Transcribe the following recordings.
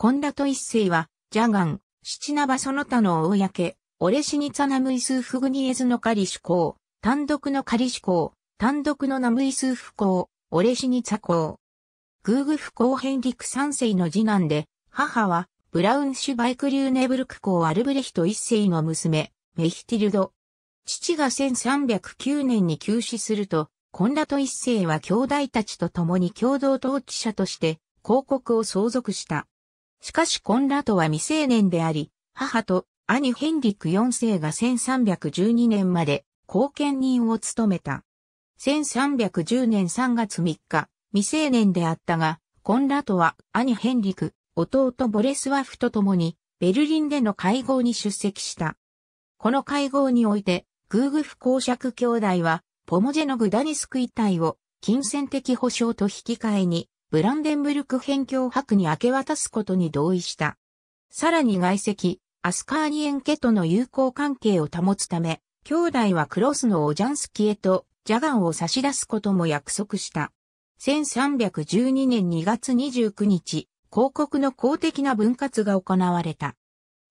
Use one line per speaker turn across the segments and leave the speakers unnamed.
コンラト一世は、ジャガン、七ナバその他の公、オレシニツァナムイスーフグニエズのカリシュ港、単独のカリシュ港、単独のナムイスーフ公、オレシニツァ港。グーグフ公ヘンリク三世の次男で、母は、ブラウンシュバイクリューネブルク公アルブレヒト一世の娘、メヒティルド。父が1309年に急死すると、コンラト一世は兄弟たちと共に共同統治者として、広告を相続した。しかしコンラトは未成年であり、母と兄ヘンリク4世が1312年まで後見人を務めた。1310年3月3日、未成年であったが、コンラトは兄ヘンリク、弟ボレスワフと共に、ベルリンでの会合に出席した。この会合において、グーグフ公爵兄弟は、ポモジェのグダニスク遺体を金銭的保障と引き換えにブランデンブルク辺境博に明け渡すことに同意した。さらに外籍、アスカーニエン家との友好関係を保つため、兄弟はクロスのオジャンスキへとジャガンを差し出すことも約束した。1312年2月29日、広告の公的な分割が行われた。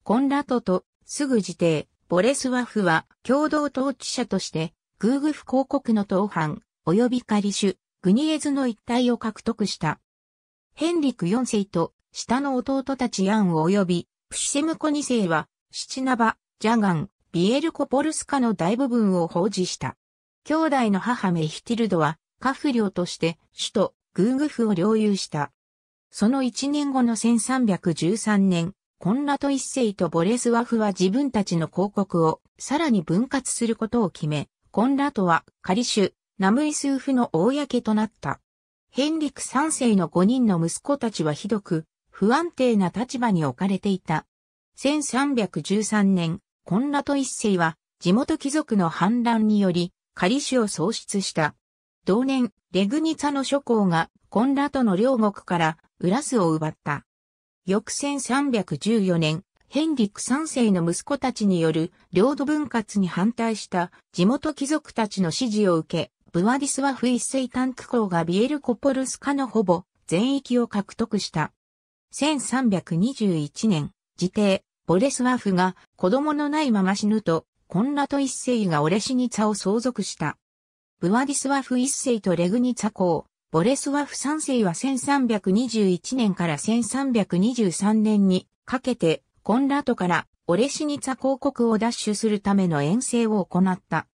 コンラトとすぐ時定、ボレスワフは共同統治者として、グーグフ広告の当藩、及び仮主、グニエズの一帯を獲得した。ヘンリク4世と下の弟たちアン及びプシセムコ2世はシチナバ、ジャガン、ビエルコポルスカの大部分を放置した。兄弟の母メヒティルドはカフ領として首都グーグフを領有した。その1年後の1313年、コンラト一世とボレスワフは自分たちの広告をさらに分割することを決め、コンラトはカリシュ、ナムイスーフの公となった。ヘンリク三世の5人の息子たちはひどく、不安定な立場に置かれていた。1313年、コンラト一世は、地元貴族の反乱により、仮死を喪失した。同年、レグニツァの諸侯が、コンラトの両国から、ウラスを奪った。翌1314年、ヘンリク三世の息子たちによる領土分割に反対した地元貴族たちの支持を受け、ブワディスワフ一世タンク港がビエルコポルスカのほぼ全域を獲得した。1321年、自帝、ボレスワフが子供のないまま死ぬと、コンラト一世がオレシニツァを相続した。ブワディスワフ一世とレグニツァ公、ボレスワフ三世は1321年から1323年にかけて、コンラトからオレシニツァ公国を奪取するための遠征を行った。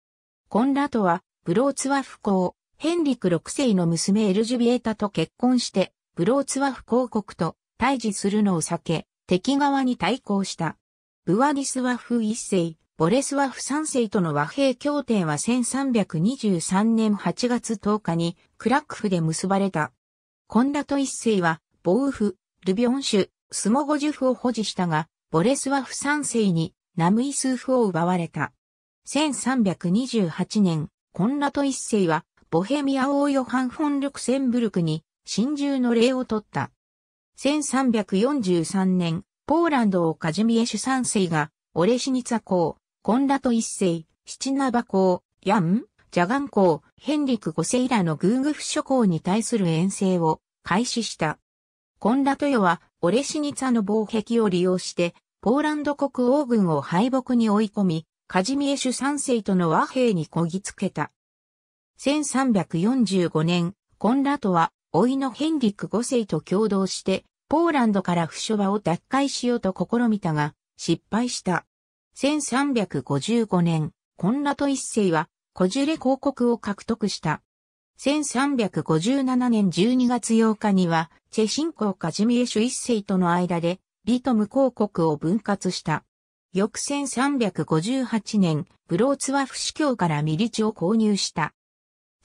コンラトはブローツワフ公、ヘンリク6世の娘エルジュビエータと結婚して、ブローツワフ公国と退治するのを避け、敵側に対抗した。ブワディスワフ1世、ボレスワフ3世との和平協定は1323年8月10日にクラックフで結ばれた。コンラト1世は、ボウフ、ルビョン州、スモゴジュフを保持したが、ボレスワフ3世にナムイスーフを奪われた。1328年、コンラト一世は、ボヘミア王ヨハン・フォン・リクセンブルクに、真珠の礼を取った。1343年、ポーランドをカジミエシュ三世が、オレシニツァ公、コンラト一世、シチナバ公、ヤン、ジャガン公、ヘンリク五世らのグーグフ諸公に対する遠征を開始した。コンラトヨは、オレシニツァの防壁を利用して、ポーランド国王軍を敗北に追い込み、カジミエシュ三世との和平にこぎつけた。1345年、コンラトは、老いのヘンリック5世と共同して、ポーランドから不諸場を脱回しようと試みたが、失敗した。1355年、コンラト1世は、コジュレ公国を獲得した。1357年12月8日には、チェシン公カジミエシュ1世との間で、リトム公国を分割した。翌1358年、ブローツワフ司教からミリチを購入した。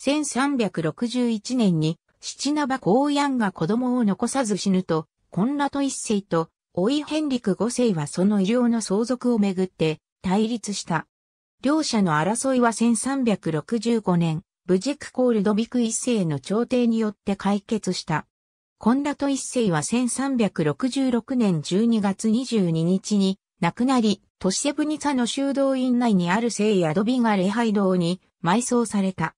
1361年に、七ナバ公ヤンが子供を残さず死ぬと、コンラト一世と、オイヘンリク五世はその医療の相続をめぐって対立した。両者の争いは1365年、ブジェク・コールドビク一世の朝廷によって解決した。コンラト一世は1366年12月22日に亡くなり、都市セブニツァの修道院内にある聖ヤドビガ礼拝堂に埋葬された。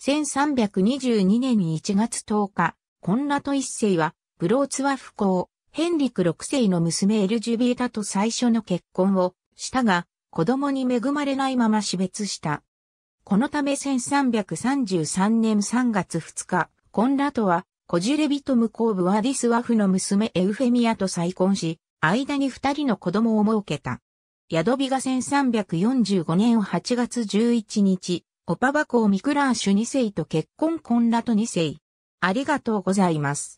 1322年1月10日、コンラト一世は、ブローツワフ公、ヘンリク六世の娘エルジュビエタと最初の結婚をしたが、子供に恵まれないまま死別した。このため1333年3月2日、コンラトは、コジュレビトム公ブワディスワフの娘エウフェミアと再婚し、間に二人の子供を設けた。ヤドビが1345年8月11日、オパバコー・ミクラーシュ2世と結婚コンラト2世。ありがとうございます。